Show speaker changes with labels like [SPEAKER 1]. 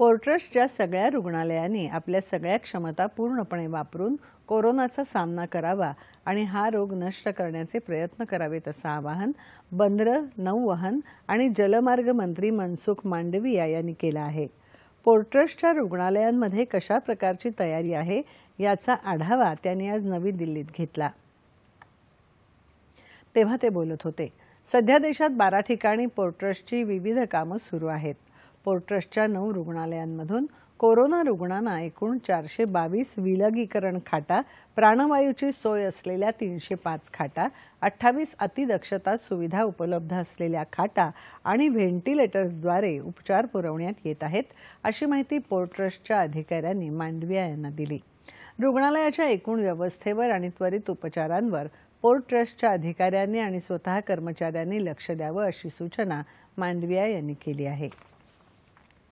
[SPEAKER 1] फोर्ट्रस्टच्या सगळ्या रुग्णालयांनी आपल्या सगळ्या क्षमता पूर्णपणे वापरून कोरोनाचा सामना करावा आणि हा रोग नष्ट करण्याचे प्रयत्न करावेत असं आवाहन बंदर नौवहन आणि जलमार्ग मंत्री मनसुख मांडविया यांनी केलं आहे पोर्ट्रस्टच्या रुग्णालयांमध्ये कशा प्रकारची तयारी आहे याचा आढावा त्यांनी आज नवी दिल्लीत घेतला तेव्हा ते बोलत होते सध्या देशात बारा ठिकाणी पोर्ट्रस्टची विविध कामं सुरू आहेत पोर्ट्रस्टच्या नऊ रुग्णालयांमधून कोरोना रुग्णांना एकूण चारशे बावीस विलगीकरण खाटा प्राणवायूची सोय असलेल्या तीनशे पाच खाटा अठ्ठावीस अतिदक्षता सुविधा उपलब्ध असलेल्या खाटा आणि व्हेंटिलेटर्सद्वारे उपचार पुरवण्यात येत आहेत अशी माहिती पोर्ट ट्रस्टच्या अधिकाऱ्यांनी मांडविया यांना दिली रुग्णालयाच्या एकूण व्यवस्थेवर आणि त्वरित उपचारांवर पोर्ट ट्रस्टच्या अधिकाऱ्यांनी आणि स्वतः कर्मचाऱ्यांनी लक्ष द्यावं अशी सूचना मांडविया यांनी केली आहे